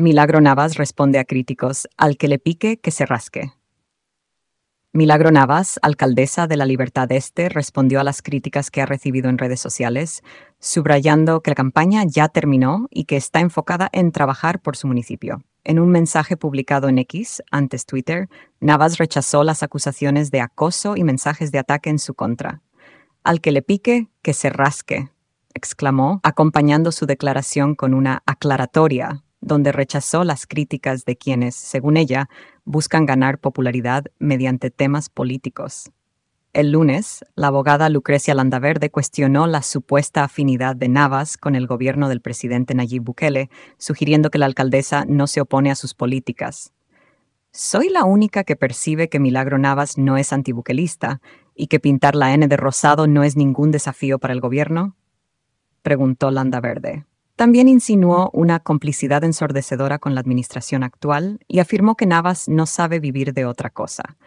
Milagro Navas responde a críticos, al que le pique, que se rasque. Milagro Navas, alcaldesa de la Libertad Este, respondió a las críticas que ha recibido en redes sociales, subrayando que la campaña ya terminó y que está enfocada en trabajar por su municipio. En un mensaje publicado en X, antes Twitter, Navas rechazó las acusaciones de acoso y mensajes de ataque en su contra. Al que le pique, que se rasque, exclamó, acompañando su declaración con una aclaratoria donde rechazó las críticas de quienes, según ella, buscan ganar popularidad mediante temas políticos. El lunes, la abogada Lucrecia Landaverde cuestionó la supuesta afinidad de Navas con el gobierno del presidente Nayib Bukele, sugiriendo que la alcaldesa no se opone a sus políticas. Soy la única que percibe que Milagro Navas no es antibuquelista y que pintar la N de rosado no es ningún desafío para el gobierno? preguntó Landaverde. También insinuó una complicidad ensordecedora con la administración actual y afirmó que Navas no sabe vivir de otra cosa.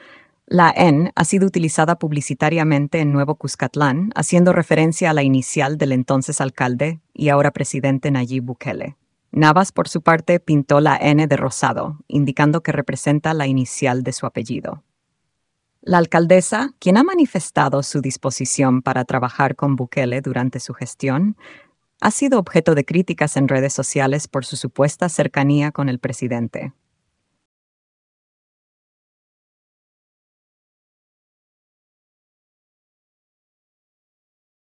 La N ha sido utilizada publicitariamente en Nuevo Cuscatlán, haciendo referencia a la inicial del entonces alcalde y ahora presidente Nayib Bukele. Navas, por su parte, pintó la N de rosado, indicando que representa la inicial de su apellido. La alcaldesa, quien ha manifestado su disposición para trabajar con Bukele durante su gestión, ha sido objeto de críticas en redes sociales por su supuesta cercanía con el presidente.